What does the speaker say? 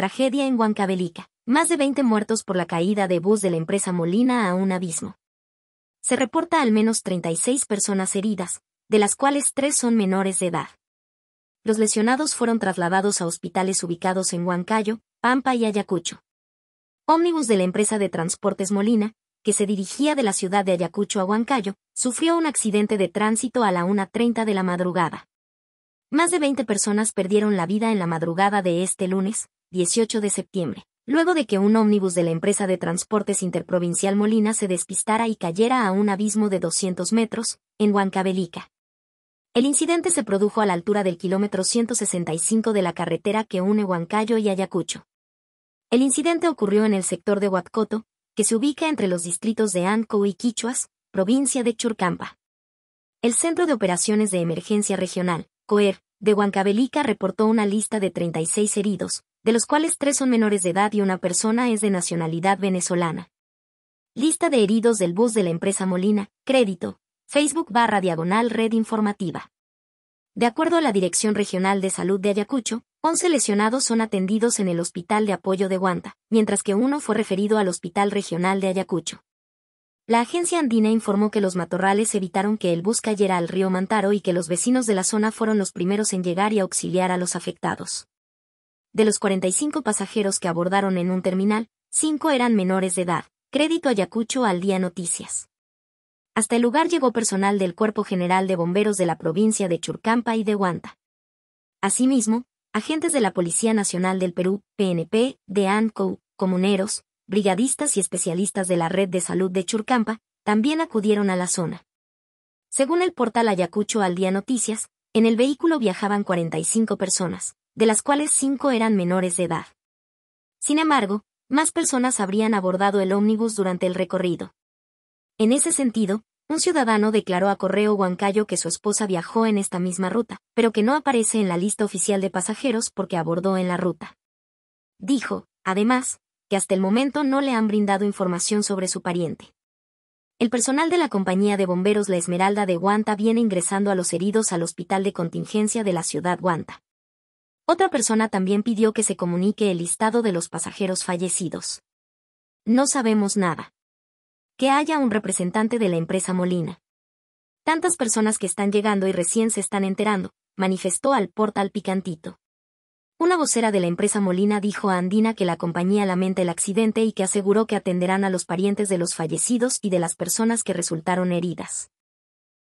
Tragedia en Huancavelica. Más de 20 muertos por la caída de bus de la empresa Molina a un abismo. Se reporta al menos 36 personas heridas, de las cuales tres son menores de edad. Los lesionados fueron trasladados a hospitales ubicados en Huancayo, Pampa y Ayacucho. Ómnibus de la empresa de transportes Molina, que se dirigía de la ciudad de Ayacucho a Huancayo, sufrió un accidente de tránsito a la 1.30 de la madrugada. Más de 20 personas perdieron la vida en la madrugada de este lunes, 18 de septiembre, luego de que un ómnibus de la empresa de transportes interprovincial Molina se despistara y cayera a un abismo de 200 metros, en Huancavelica. El incidente se produjo a la altura del kilómetro 165 de la carretera que une Huancayo y Ayacucho. El incidente ocurrió en el sector de Huatcoto, que se ubica entre los distritos de Anco y Quichuas, provincia de Churcampa. El Centro de Operaciones de Emergencia Regional, COER, de Huancavelica reportó una lista de 36 heridos, de los cuales tres son menores de edad y una persona es de nacionalidad venezolana. Lista de heridos del bus de la empresa Molina, crédito, Facebook barra diagonal red informativa. De acuerdo a la Dirección Regional de Salud de Ayacucho, 11 lesionados son atendidos en el Hospital de Apoyo de Guanta, mientras que uno fue referido al Hospital Regional de Ayacucho. La agencia andina informó que los matorrales evitaron que el bus cayera al río Mantaro y que los vecinos de la zona fueron los primeros en llegar y auxiliar a los afectados de los 45 pasajeros que abordaron en un terminal, 5 eran menores de edad. Crédito Ayacucho al día noticias. Hasta el lugar llegó personal del Cuerpo General de Bomberos de la provincia de Churcampa y de Huanta. Asimismo, agentes de la Policía Nacional del Perú, PNP, de ANCO, comuneros, brigadistas y especialistas de la Red de Salud de Churcampa, también acudieron a la zona. Según el portal Ayacucho al día noticias, en el vehículo viajaban 45 personas, de las cuales cinco eran menores de edad. Sin embargo, más personas habrían abordado el ómnibus durante el recorrido. En ese sentido, un ciudadano declaró a Correo Huancayo que su esposa viajó en esta misma ruta, pero que no aparece en la lista oficial de pasajeros porque abordó en la ruta. Dijo, además, que hasta el momento no le han brindado información sobre su pariente. El personal de la compañía de bomberos La Esmeralda de Guanta viene ingresando a los heridos al hospital de contingencia de la ciudad Guanta. Otra persona también pidió que se comunique el listado de los pasajeros fallecidos. No sabemos nada. Que haya un representante de la empresa Molina. Tantas personas que están llegando y recién se están enterando, manifestó al portal Picantito. Una vocera de la empresa Molina dijo a Andina que la compañía lamenta el accidente y que aseguró que atenderán a los parientes de los fallecidos y de las personas que resultaron heridas.